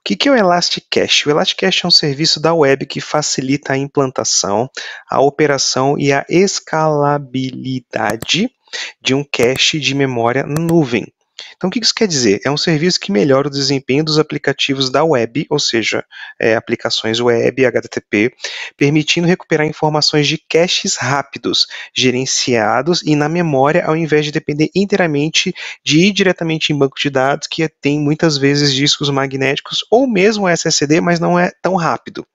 O que é o Elastic Cache? O Elastic Cache é um serviço da web que facilita a implantação, a operação e a escalabilidade de um cache de memória nuvem. Então, o que isso quer dizer? É um serviço que melhora o desempenho dos aplicativos da web, ou seja, é, aplicações web, HTTP, permitindo recuperar informações de caches rápidos, gerenciados e na memória, ao invés de depender inteiramente de ir diretamente em banco de dados, que tem muitas vezes discos magnéticos ou mesmo SSD, mas não é tão rápido.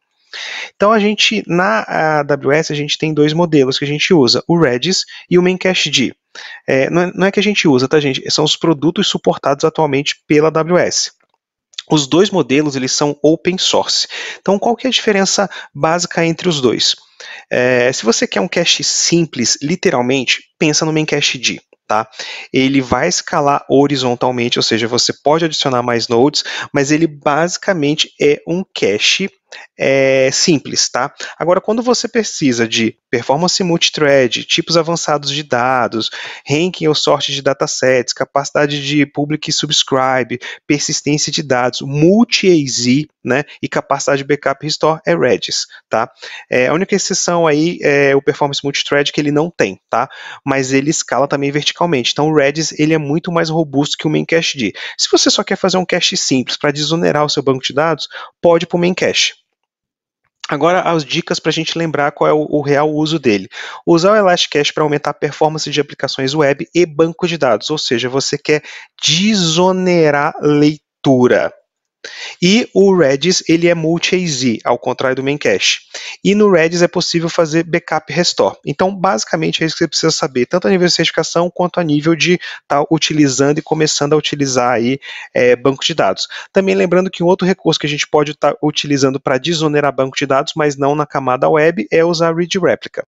Então a gente na AWS a gente tem dois modelos que a gente usa, o Redis e o Memcached. É, não, é, não é que a gente usa, tá, gente? São os produtos suportados atualmente pela AWS. Os dois modelos eles são open source. Então, qual que é a diferença básica entre os dois? É, se você quer um cache simples, literalmente, pensa no Memcached. Tá? Ele vai escalar horizontalmente, ou seja, você pode adicionar mais nodes, mas ele basicamente é um cache é, simples, tá? Agora, quando você precisa de performance multithread, tipos avançados de dados, ranking ou sorte de datasets, capacidade de public e subscribe, persistência de dados, multi-AZ, né, e capacidade de backup restore é Redis, tá? É, a única exceção aí é o performance multithread que ele não tem, tá? Mas ele escala também verticalmente. Então, o Redis, ele é muito mais robusto que o Memcached. Se você só quer fazer um cache simples para desonerar o seu banco de dados, pode para o cache, Agora as dicas para a gente lembrar qual é o, o, real uso dele. Usar o Elasticache para aumentar a performance de aplicações web e banco de dados, ou seja, você quer desonerar leitura. E o Redis, ele é multi-AZ, ao contrário do main cache. E no Redis é possível fazer backup restore. Então, basicamente, é isso que você precisa saber, tanto a nível de certificação, quanto a nível de estar tá utilizando e começando a utilizar aí é, banco de dados. Também lembrando que um outro recurso que a gente pode estar tá utilizando para desonerar banco de dados, mas não na camada web, é usar Read Replica.